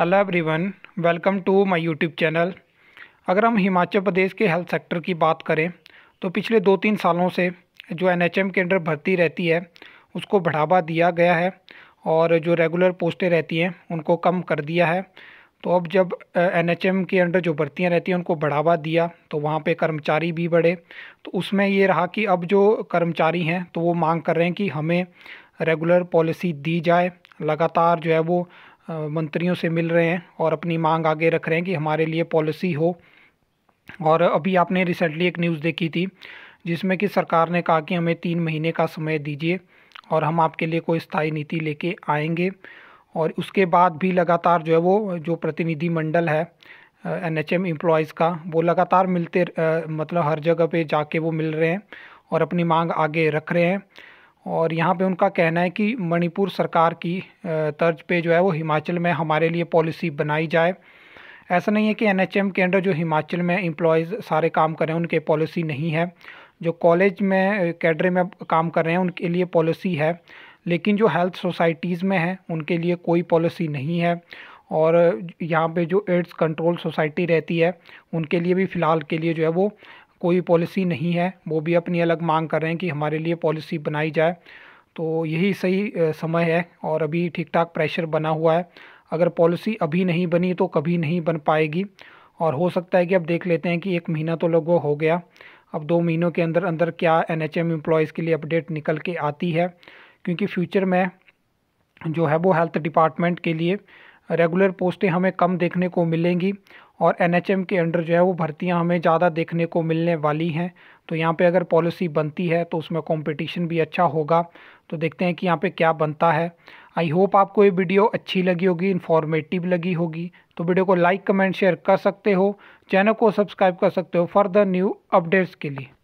hello everyone welcome to my YouTube channel अगर हम हिमाचल प्रदेश के हेल्थ सेक्टर की बात करें तो पिछले दो तीन सालों से जो एनएचएम के अंडर भर्ती रहती है उसको बढ़ावा दिया गया है और जो रेगुलर पोस्टें रहती हैं उनको कम कर दिया है तो अब जब एनएचएम के अंडर जो भर्तियाँ रहती हैं उनको बढ़ावा दिया तो वहाँ पर कर्मचारी भी बढ़े तो उसमें ये रहा कि अब जो कर्मचारी हैं तो वो मांग कर रहे हैं कि हमें रेगुलर पॉलिसी दी जाए लगातार जो है वो मंत्रियों से मिल रहे हैं और अपनी मांग आगे रख रहे हैं कि हमारे लिए पॉलिसी हो और अभी आपने रिसेंटली एक न्यूज़ देखी थी जिसमें कि सरकार ने कहा कि हमें तीन महीने का समय दीजिए और हम आपके लिए कोई स्थायी नीति लेके आएंगे और उसके बाद भी लगातार जो है वो जो प्रतिनिधिमंडल है एन एच एम एम्प्लॉयज़ का वो लगातार मिलते मतलब हर जगह पे जाके वो मिल रहे हैं और अपनी मांग आगे रख रहे हैं और यहाँ पे उनका कहना है कि मणिपुर सरकार की तर्ज पे जो है वो हिमाचल में हमारे लिए पॉलिसी बनाई जाए ऐसा नहीं है कि एनएचएम के अंडर जो हिमाचल में एम्प्लॉयज़ सारे काम कर रहे हैं उनके पॉलिसी नहीं है जो कॉलेज में कैडरे में काम कर रहे हैं उनके लिए पॉलिसी है लेकिन जो हेल्थ सोसाइटीज़ में हैं उनके लिए कोई पॉलिसी नहीं है और यहाँ पे जो एड्स कंट्रोल सोसाइटी रहती है उनके लिए भी फ़िलहाल के लिए जो है वो कोई पॉलिसी नहीं है वो भी अपनी अलग मांग कर रहे हैं कि हमारे लिए पॉलिसी बनाई जाए तो यही सही समय है और अभी ठीक ठाक प्रेशर बना हुआ है अगर पॉलिसी अभी नहीं बनी तो कभी नहीं बन पाएगी और हो सकता है कि अब देख लेते हैं कि एक महीना तो लोगों हो गया अब दो महीनों के अंदर अंदर क्या एन एच एम एम्प्लॉयज़ के लिए अपडेट निकल के आती है क्योंकि फ्यूचर में जो है वो हेल्थ डिपार्टमेंट के लिए रेगुलर पोस्टें हमें कम देखने को मिलेंगी और एन के अंडर जो है वो भर्तियाँ हमें ज़्यादा देखने को मिलने वाली हैं तो यहाँ पे अगर पॉलिसी बनती है तो उसमें कंपटीशन भी अच्छा होगा तो देखते हैं कि यहाँ पे क्या बनता है आई होप आपको ये वीडियो अच्छी लगी होगी इन्फॉर्मेटिव लगी होगी तो वीडियो को लाइक कमेंट शेयर कर सकते हो चैनल को सब्सक्राइब कर सकते हो फर्दर न्यू अपडेट्स के लिए